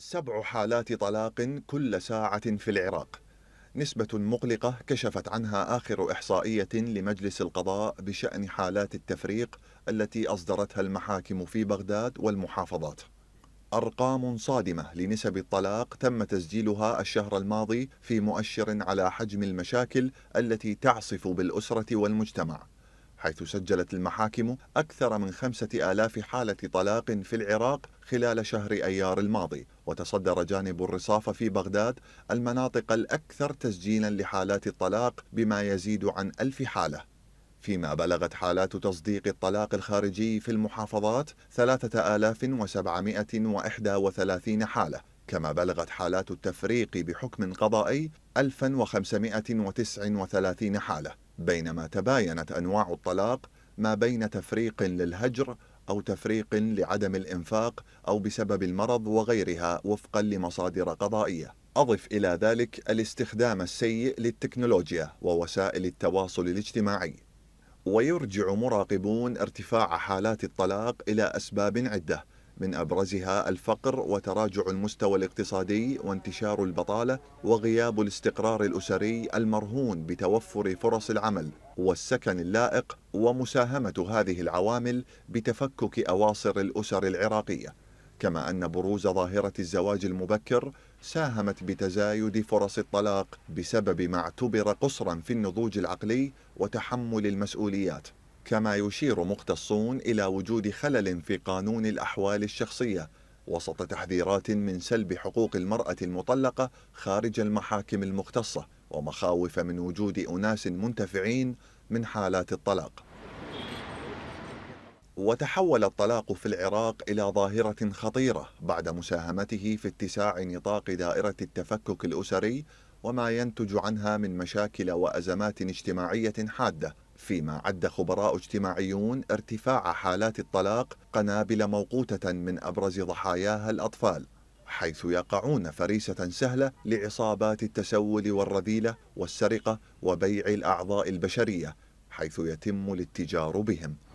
سبع حالات طلاق كل ساعة في العراق نسبة مقلقة كشفت عنها آخر إحصائية لمجلس القضاء بشأن حالات التفريق التي أصدرتها المحاكم في بغداد والمحافظات أرقام صادمة لنسب الطلاق تم تسجيلها الشهر الماضي في مؤشر على حجم المشاكل التي تعصف بالأسرة والمجتمع حيث سجلت المحاكم أكثر من خمسة آلاف حالة طلاق في العراق خلال شهر أيار الماضي وتصدر جانب الرصافة في بغداد المناطق الأكثر تسجيلا لحالات الطلاق بما يزيد عن ألف حالة فيما بلغت حالات تصديق الطلاق الخارجي في المحافظات 3731 حالة كما بلغت حالات التفريق بحكم قضائي 1539 حالة بينما تباينت أنواع الطلاق ما بين تفريق للهجر أو تفريق لعدم الإنفاق أو بسبب المرض وغيرها وفقا لمصادر قضائية أضف إلى ذلك الاستخدام السيء للتكنولوجيا ووسائل التواصل الاجتماعي ويرجع مراقبون ارتفاع حالات الطلاق إلى أسباب عدة من أبرزها الفقر وتراجع المستوى الاقتصادي وانتشار البطالة وغياب الاستقرار الأسري المرهون بتوفر فرص العمل والسكن اللائق ومساهمة هذه العوامل بتفكك أواصر الأسر العراقية كما أن بروز ظاهرة الزواج المبكر ساهمت بتزايد فرص الطلاق بسبب ما اعتبر قصرا في النضوج العقلي وتحمل المسؤوليات كما يشير مختصون إلى وجود خلل في قانون الأحوال الشخصية وسط تحذيرات من سلب حقوق المرأة المطلقة خارج المحاكم المختصة ومخاوف من وجود أناس منتفعين من حالات الطلاق وتحول الطلاق في العراق إلى ظاهرة خطيرة بعد مساهمته في اتساع نطاق دائرة التفكك الأسري وما ينتج عنها من مشاكل وأزمات اجتماعية حادة فيما عد خبراء اجتماعيون ارتفاع حالات الطلاق قنابل موقوتة من أبرز ضحاياها الأطفال حيث يقعون فريسة سهلة لعصابات التسول والرذيلة والسرقة وبيع الأعضاء البشرية حيث يتم الاتجار بهم